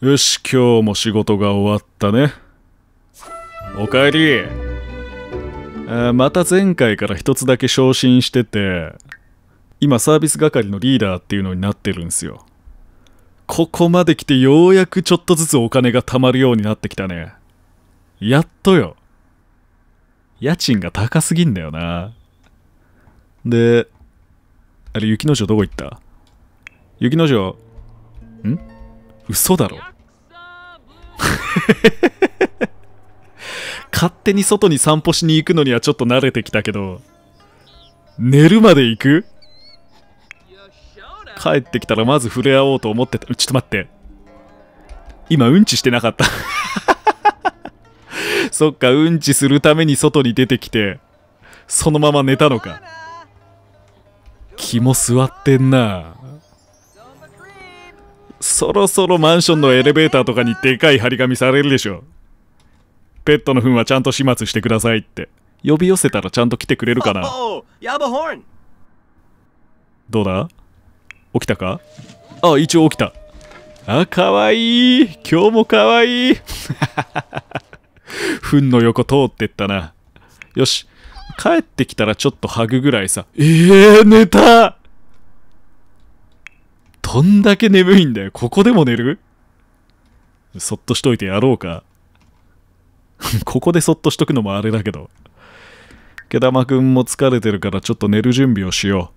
よし、今日も仕事が終わったね。おかえり。あまた前回から一つだけ昇進してて、今サービス係のリーダーっていうのになってるんですよ。ここまで来てようやくちょっとずつお金が貯まるようになってきたね。やっとよ。家賃が高すぎんだよな。で、あれ、雪の城どこ行った雪の城、ん嘘だろ 勝手に外に散歩しに行くのにはちょっと慣れてきたけど寝るまで行く帰ってきたらまず触れ合おうと思ってたちょっと待って今うんちしてなかった そっかうんちするために外に出てきてそのまま寝たのか気も座ってんなそろそろマンションのエレベーターとかにでかい張り紙されるでしょペットの糞はちゃんと始末してくださいって呼び寄せたらちゃんと来てくれるかな どうだ起きたかあ一応起きたあかわいい今日もかわいい 糞の横通ってったなよし帰ってきたらちょっとハグぐらいさええー、寝たどんだけ眠いんだよ。ここでも寝るそっとしといてやろうか。ここでそっとしとくのもあれだけど。毛玉くんも疲れてるからちょっと寝る準備をしよ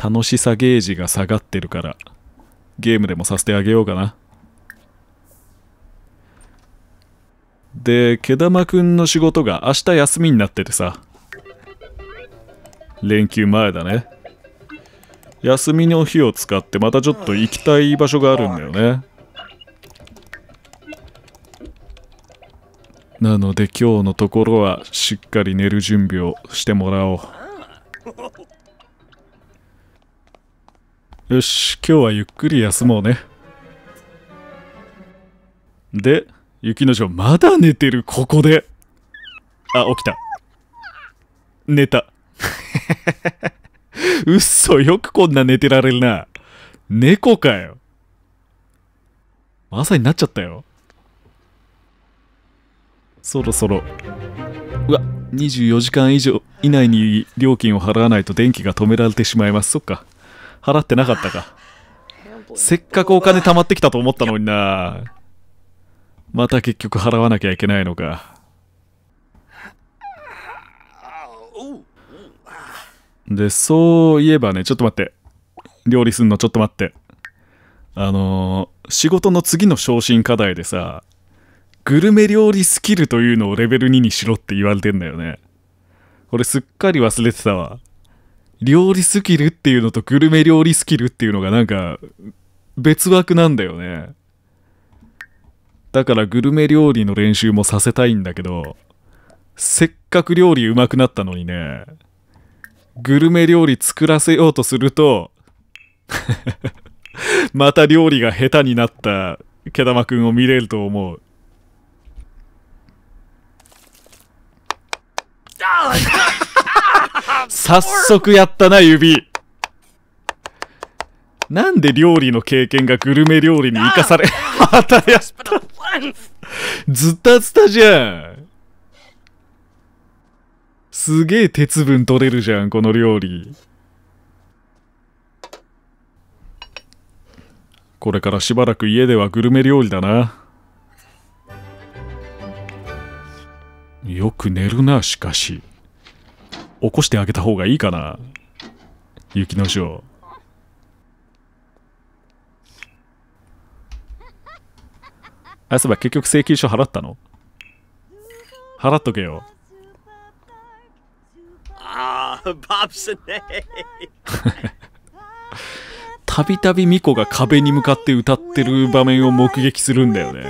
う。楽しさゲージが下がってるから、ゲームでもさせてあげようかな。で、毛玉くんの仕事が明日休みになっててさ。連休前だね。休みの日を使ってまたちょっと行きたい場所があるんだよねなので今日のところはしっかり寝る準備をしてもらおうよし今日はゆっくり休もうねで雪の城まだ寝てるここであ起きた寝たうっそ、よくこんな寝てられるな。猫かよ。朝になっちゃったよ。そろそろ。うわ、24時間以上以内に料金を払わないと電気が止められてしまいます。そっか。払ってなかったか。せっかくお金貯まってきたと思ったのにな。また結局払わなきゃいけないのか。で、そういえばね、ちょっと待って。料理すんのちょっと待って。あのー、仕事の次の昇進課題でさ、グルメ料理スキルというのをレベル2にしろって言われてんだよね。これすっかり忘れてたわ。料理スキルっていうのとグルメ料理スキルっていうのがなんか別枠なんだよね。だからグルメ料理の練習もさせたいんだけど、せっかく料理上手くなったのにね、グルメ料理作らせようとすると また料理が下手になった毛玉くんを見れると思う。早速やったな、指。なんで料理の経験がグルメ料理に生かされ、ず たやった。ずたずたじゃん。すげえ鉄分取れるじゃん、この料理。これからしばらく家ではグルメ料理だな。よく寝るな、しかし。起こしてあげた方がいいかな。雪の城。あ、そういえば結局請求書払ったの払っとけよ。バブスたびたびミコが壁に向かって歌ってる場面を目撃するんだよね。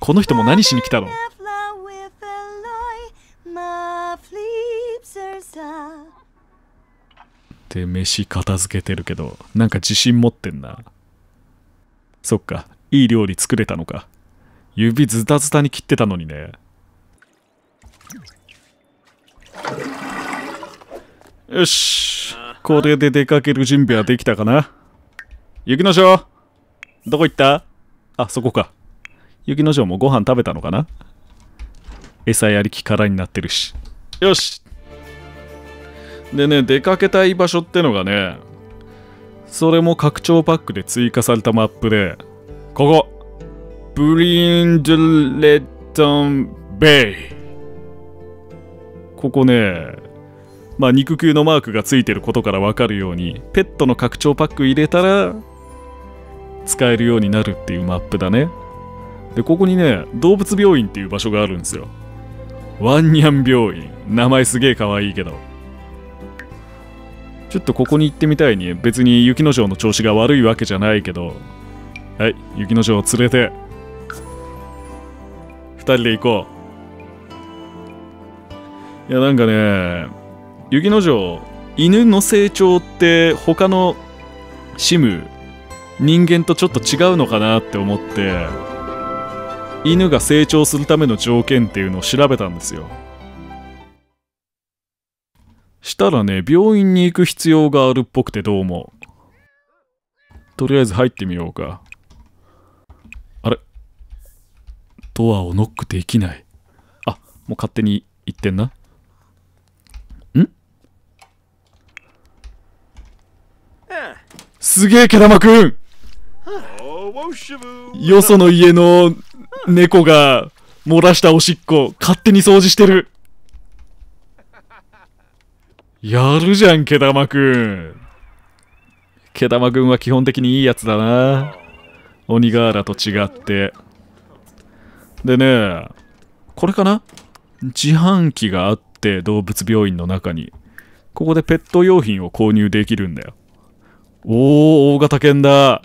この人も何しに来たので、飯片付けてるけど、なんか自信持ってんな。そっか、いい料理作れたのか。指ズタズタに切ってたのにね。よし。これで出かける準備はできたかな雪の城どこ行ったあ、そこか。雪の城もご飯食べたのかな餌やりきらになってるし。よしでね、出かけたい場所ってのがね、それも拡張パックで追加されたマップで、ここブリンジュレッドンベイここね、まあ、肉球のマークがついてることから分かるようにペットの拡張パック入れたら使えるようになるっていうマップだねでここにね動物病院っていう場所があるんですよワンニャン病院名前すげえかわいいけどちょっとここに行ってみたいに別に雪の城の調子が悪いわけじゃないけどはい雪の城を連れて2人で行こういやなんかね雪之丞犬の成長って他のシム人間とちょっと違うのかなって思って犬が成長するための条件っていうのを調べたんですよしたらね病院に行く必要があるっぽくてどうもとりあえず入ってみようかあれドアをノックできないあもう勝手に行ってんなすげえ毛玉くんよその家の猫が漏らしたおしっこ勝手に掃除してるやるじゃん毛玉くん毛玉くんは基本的にいいやつだな鬼瓦と違ってでねこれかな自販機があって動物病院の中にここでペット用品を購入できるんだよおー、大型犬だ。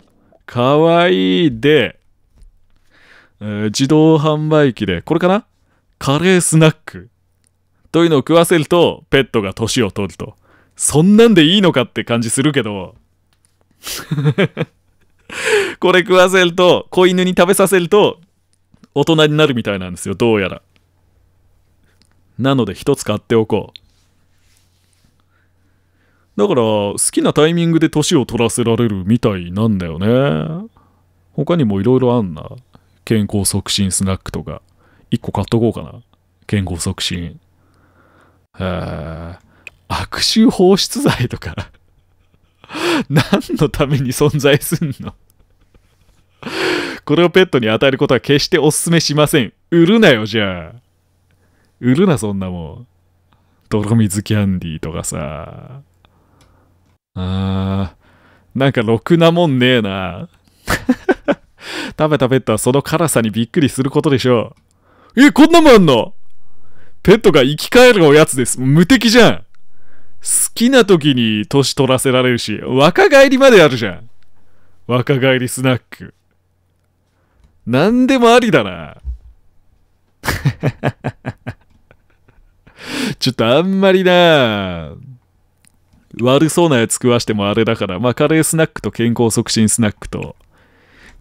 かわいい。で、えー、自動販売機で、これかなカレースナック。というのを食わせると、ペットが年を取ると。そんなんでいいのかって感じするけど、これ食わせると、子犬に食べさせると、大人になるみたいなんですよ、どうやら。なので一つ買っておこう。だから、好きなタイミングで年を取らせられるみたいなんだよね。他にもいろいろあんな。健康促進スナックとか。1個買っとこうかな。健康促進。へえ。悪臭放出剤とか 何のために存在すんのこれをペットに与えることは決しておすすめしません。売るなよ、じゃあ。売るな、そんなもん。泥水キャンディーとかさ。あー、なんかろくなもんねえな。食べたペットはその辛さにびっくりすることでしょう。え、こんなもんあんのペットが生き返るおやつです。無敵じゃん。好きな時に年取らせられるし、若返りまであるじゃん。若返りスナック。何でもありだな。ちょっとあんまりな悪そうなやつ食わしてもあれだから、まあカレースナックと健康促進スナックと、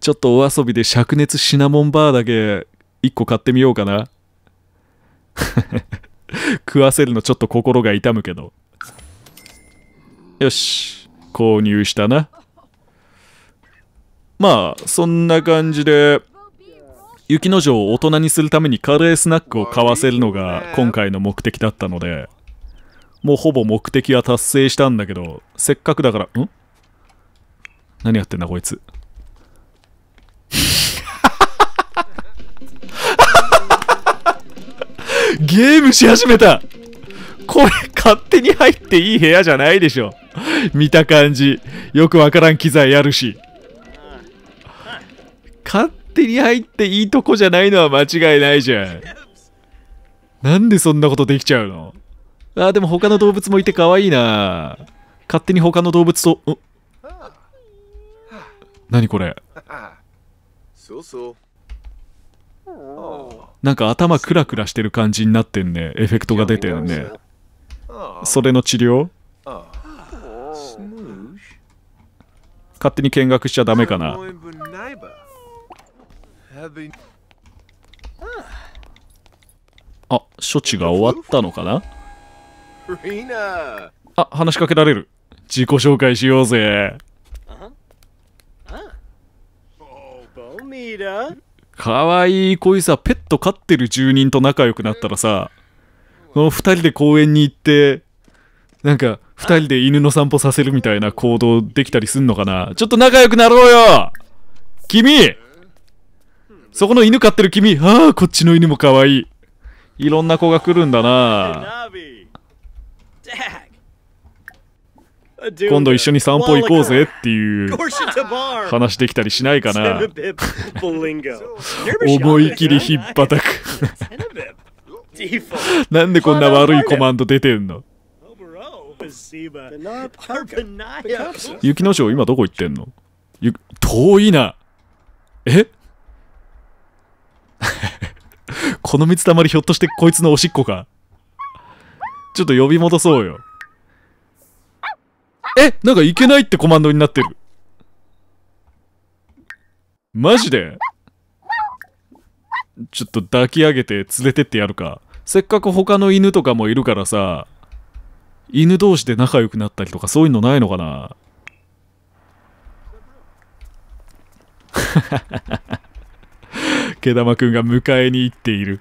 ちょっとお遊びで灼熱シナモンバーだけ1個買ってみようかな。食わせるのちょっと心が痛むけど。よし、購入したな。まあ、そんな感じで、雪の丞を大人にするためにカレースナックを買わせるのが今回の目的だったので、もうほぼ目的は達成したんだけど、せっかくだから、ん何やってんだこいつ。ゲームし始めたこれ勝手に入っていい部屋じゃないでしょ。見た感じ。よくわからん機材やるし。勝手に入っていいとこじゃないのは間違いないじゃん。なんでそんなことできちゃうのあでも他の動物もいて可愛いな勝手に他の動物と何これなんか頭クラクラしてる感じになってんねエフェクトが出てるねそれの治療勝手に見学しちゃダメかなあ処置が終わったのかなあ、話しかけられる。自己紹介しようぜ。かわいいこいさ、ペット飼ってる住人と仲良くなったらさ、この二人で公園に行って、なんか、二人で犬の散歩させるみたいな行動できたりすんのかなちょっと仲良くなろうよ君そこの犬飼ってる君ああ、こっちの犬もかわいい。いろんな子が来るんだな今度一緒に散歩行こうぜっていう話できたりしないかな思い切りひっぱたくなんでこんな悪いコマンド出てんの雪の城今どこ行ってんの遠いなえ この水たまりひょっとしてこいつのおしっこかちょっと呼び戻そうよ。えなんかいけないってコマンドになってる。マジでちょっと抱き上げて連れてってやるか。せっかく他の犬とかもいるからさ、犬同士で仲良くなったりとかそういうのないのかな毛玉 くんが迎えに行っている。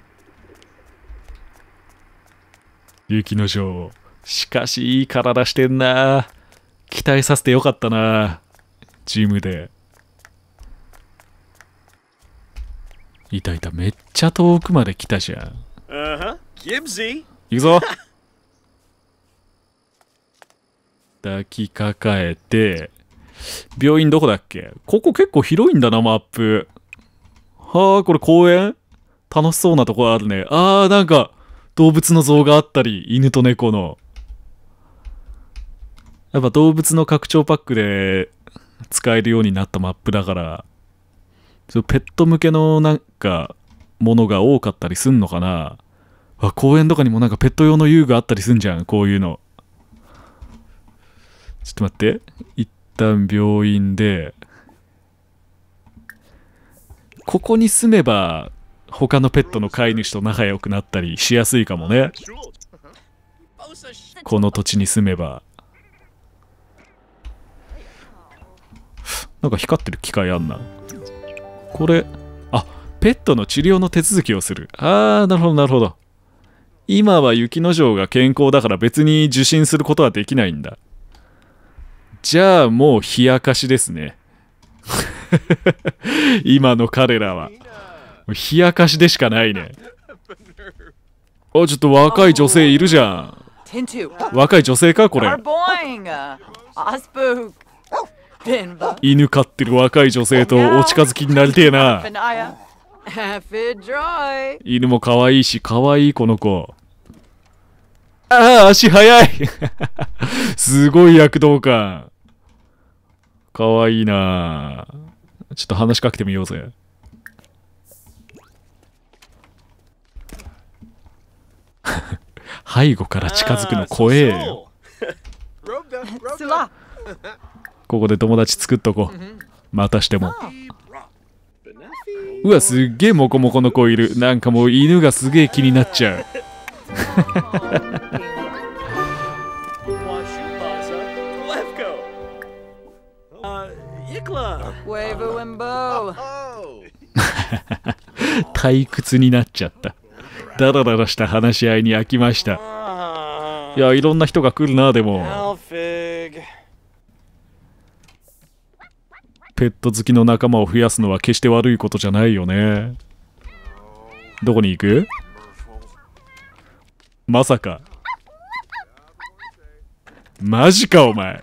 雪の女王。しかし、いい体してんな。期待させてよかったな。ジムで。いたいた、めっちゃ遠くまで来たじゃん。Uh huh. 行くぞ抱きかかえて、病院どこだっけここ結構広いんだな、マップ。はあ、これ公園楽しそうなとこあるね。ああなんか、動物の像があったり、犬と猫の。やっぱ動物の拡張パックで使えるようになったマップだから、ペット向けのなんかものが多かったりすんのかなあ公園とかにもなんかペット用の遊具あったりすんじゃん、こういうの。ちょっと待って。一旦病院で、ここに住めば他のペットの飼い主と仲良くなったりしやすいかもねこの土地に住めばなんか光ってる機械あんなこれあペットの治療の手続きをするあーなるほどなるほど今は雪の城が健康だから別に受診することはできないんだじゃあもう冷やかしですね 今の彼らは。冷やかしでしかないね。あ、ちょっと若い女性いるじゃん。若い女性か、これ。犬飼ってる若い女性とお近づきになりてえな。犬も可愛いし、可愛いこの子。ああ、足速い すごい躍動感。かわいいなちょっと話しかけてみようぜ。背後から近づくの怖えよここで友達作っとこうまたしてもうわすっげえモコモコの子いるなんかもう犬がすげえ気になっちゃう 退屈になっちゃったダラダラした話し合いに飽きました。いや、いろんな人が来るな、でも。ペット好きの仲間を増やすのは決して悪いことじゃないよね。どこに行くまさか。マジか、お前。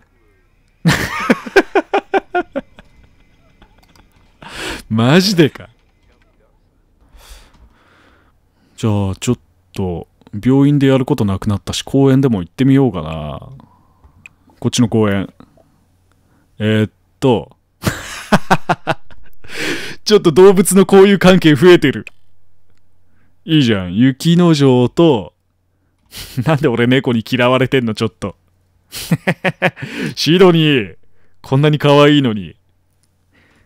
マジでか。じゃあちょっと病院でやることなくなったし公園でも行ってみようかなこっちの公園えー、っと ちょっと動物の交友関係増えてるいいじゃん雪の城と なんで俺猫に嫌われてんのちょっと シドニーこんなに可愛いのに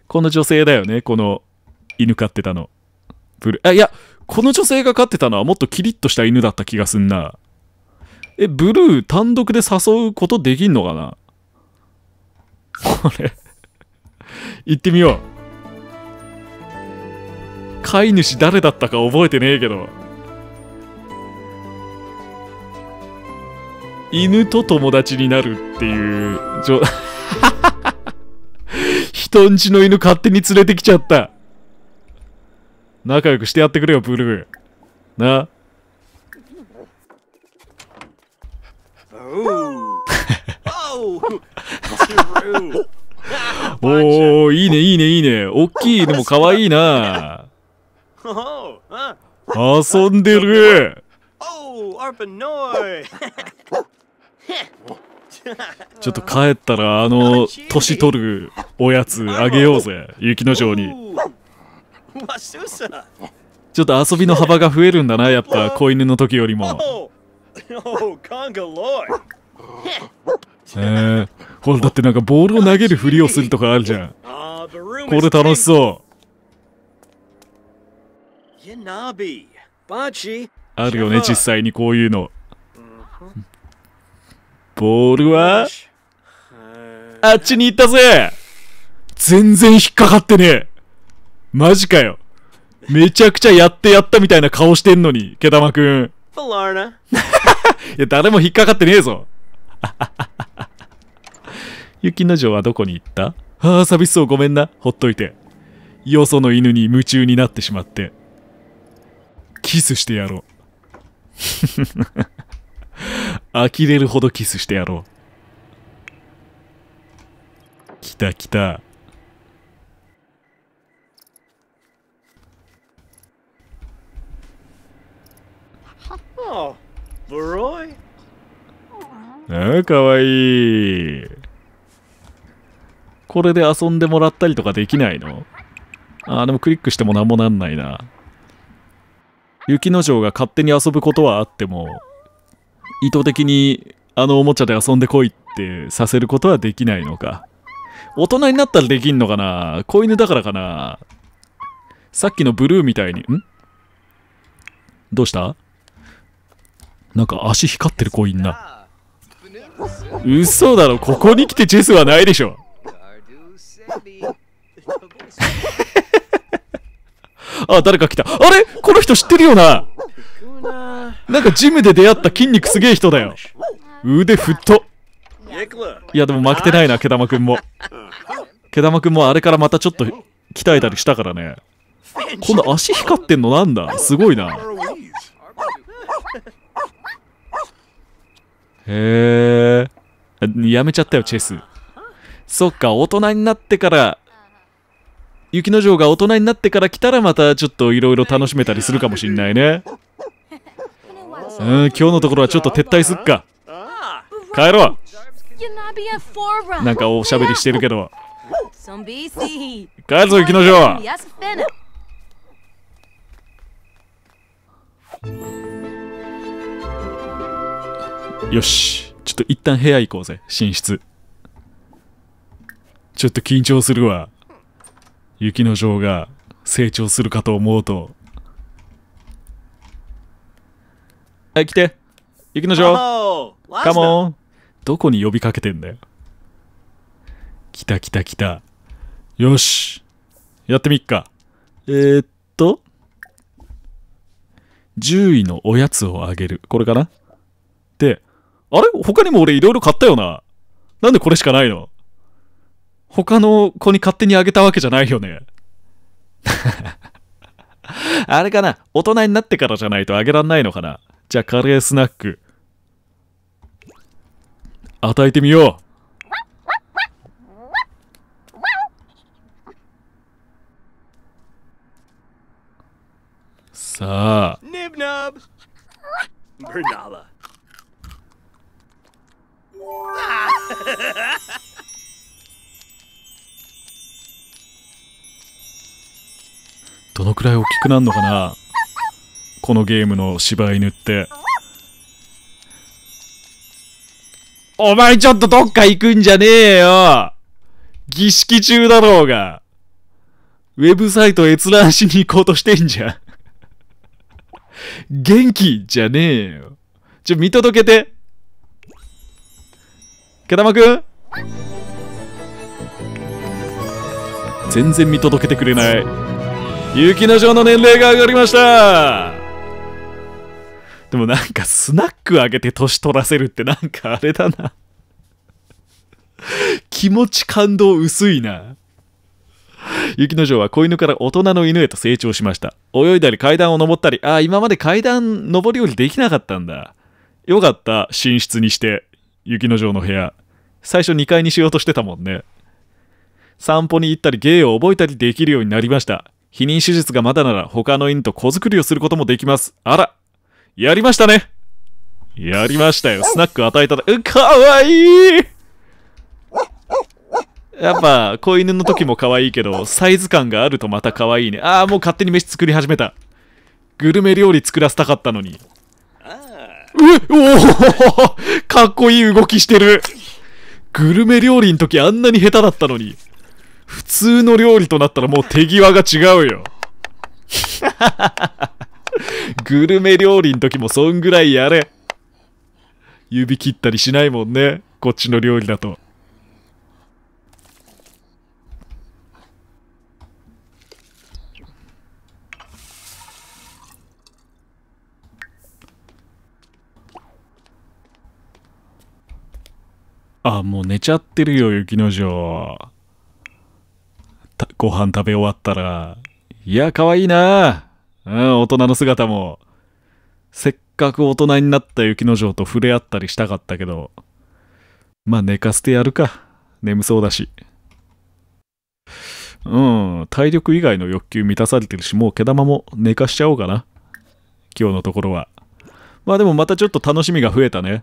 この女性だよねこの犬飼ってたのブルあいやこの女性が飼ってたのはもっとキリッとした犬だった気がすんな。え、ブルー単独で誘うことできんのかなこれ行ってみよう。飼い主誰だったか覚えてねえけど。犬と友達になるっていう、人んちの犬勝手に連れてきちゃった。仲良くしてやってくれよ、プルな。おおいいねいいねいいねおっきいでもかわいいな遊んでる ちょっと帰ったらあの年取るおやつあげようぜ雪の城に。ちょっと遊びの幅が増えるんだな、やっぱ 子犬の時よりも。えー、ほら、だってなんかボールを投げるふりをするとかあるじゃん。これ楽しそう。あるよね、実際にこういうの。ボールはあっちに行ったぜ全然引っかかってねえマジかよ。めちゃくちゃやってやったみたいな顔してんのに、毛玉くん。いや、誰も引っかかってねえぞ。雪の城はどこに行ったああ、寂しそうごめんな。ほっといて。よその犬に夢中になってしまって。キスしてやろう。呆れるほどキスしてやろう。来た来た。ああ、かわいい。これで遊んでもらったりとかできないのああ、でもクリックしても何もなんないな。雪之丞が勝手に遊ぶことはあっても、意図的にあのおもちゃで遊んでこいってさせることはできないのか。大人になったらできんのかな子犬だからかなさっきのブルーみたいに、んどうしたなんか足光ってる子いんな嘘だろここに来てチェスはないでしょ あ誰か来たあれこの人知ってるよななんかジムで出会った筋肉すげえ人だよ腕っと。いやでも負けてないな毛玉くんも毛玉くんもあれからまたちょっと鍛えたりしたからね今度足光ってんのなんだすごいなへえ。やめちゃったよ、チェス。そっか、大人になってから、雪の城が大人になってから来たらまたちょっといろいろ楽しめたりするかもしんないね。うん、今日のところはちょっと撤退すっか。帰ろうなんかおしゃべりしてるけど。帰るぞ、雪の城よし。ちょっと一旦部屋行こうぜ。寝室。ちょっと緊張するわ。雪の女王が成長するかと思うと。はい、来て。雪の女王。カモン。どこに呼びかけてんだよ。来た来た来た。よし。やってみっか。えー、っと。獣医のおやつをあげる。これかなあれ他にも俺いろいろ買ったよな。なんでこれしかないの他の子に勝手にあげたわけじゃないよね。あれかな大人になってからじゃないとあげらんないのかなじゃあカレースナック。与えてみよう。さあ。くらい大きくなるのかなこのゲームの柴犬って。お前ちょっとどっか行くんじゃねえよ儀式中だろうがウェブサイト閲覧しに行こうとしてんじゃん元気じゃねえよ。ちょ、見届けて。毛玉くん全然見届けてくれない。雪の城の年齢が上がりましたでもなんかスナックあげて年取らせるってなんかあれだな気持ち感動薄いな雪の城は子犬から大人の犬へと成長しました泳いだり階段を登ったりああ今まで階段上り下りできなかったんだよかった寝室にして雪の城の部屋最初2階にしようとしてたもんね散歩に行ったり芸を覚えたりできるようになりました避妊手術がまだなら他の犬と子作りをすることもできます。あら、やりましたねやりましたよ。スナック与えただ、うかわいいやっぱ、子犬の時も可愛いけど、サイズ感があるとまた可愛いね。ああ、もう勝手に飯作り始めた。グルメ料理作らせたかったのに。うおおかっこいい動きしてるグルメ料理の時あんなに下手だったのに。普通の料理となったらもう手際が違うよ。グルメ料理の時もそんぐらいやれ。指切ったりしないもんね。こっちの料理だと。あ、もう寝ちゃってるよ、雪の王。ご飯食べ終わったら、いや、可愛いなうん、大人の姿も。せっかく大人になった雪の城と触れ合ったりしたかったけど、まあ寝かせてやるか。眠そうだし。うん、体力以外の欲求満たされてるし、もう毛玉も寝かしちゃおうかな。今日のところは。まあでもまたちょっと楽しみが増えたね。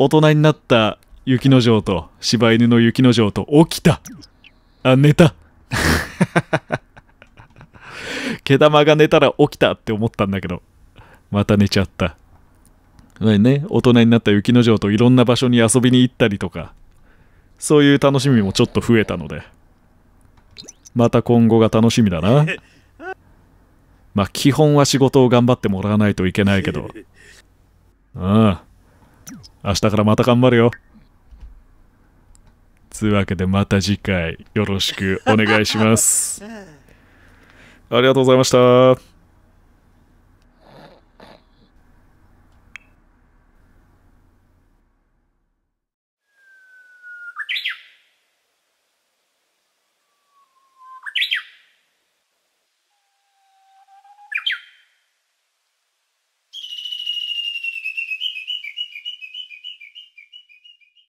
大人になった雪の城と、柴犬の雪の城と起きたあ、寝た 毛玉が寝たら起きたって思ったんだけど、また寝ちゃった。ね、大人になった雪の城といろんな場所に遊びに行ったりとか、そういう楽しみもちょっと増えたので、また今後が楽しみだな。まあ、基本は仕事を頑張ってもらわないといけないけど。うん。明日からまた頑張るよ。つうわけでまた次回よろしくお願いします。ありがとうございました。